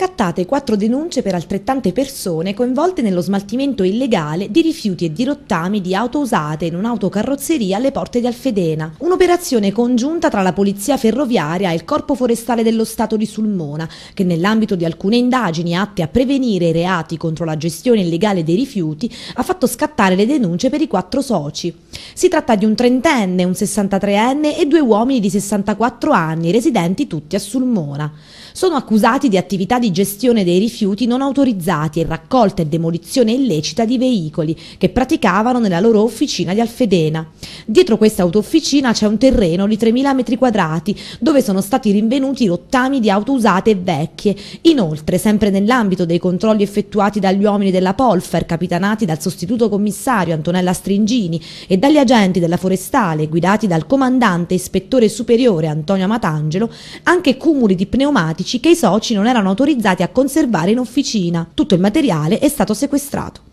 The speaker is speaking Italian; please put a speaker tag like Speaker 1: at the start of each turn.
Speaker 1: scattate quattro denunce per altrettante persone coinvolte nello smaltimento illegale di rifiuti e di rottami di auto usate in un'autocarrozzeria alle porte di Alfedena. Un'operazione congiunta tra la Polizia Ferroviaria e il Corpo Forestale dello Stato di Sulmona, che nell'ambito di alcune indagini atte a prevenire i reati contro la gestione illegale dei rifiuti, ha fatto scattare le denunce per i quattro soci. Si tratta di un trentenne, un 63enne e due uomini di 64 anni, residenti tutti a Sulmona. Sono accusati di attività di di gestione dei rifiuti non autorizzati e raccolta e demolizione illecita di veicoli che praticavano nella loro officina di Alfedena. Dietro questa autofficina c'è un terreno di 3.000 metri quadrati dove sono stati rinvenuti rottami di auto usate e vecchie. Inoltre, sempre nell'ambito dei controlli effettuati dagli uomini della Polfer, capitanati dal sostituto commissario Antonella Stringini e dagli agenti della forestale, guidati dal comandante ispettore superiore Antonio Matangelo, anche cumuli di pneumatici che i soci non erano autorizzati autorizzati a conservare in officina. Tutto il materiale è stato sequestrato.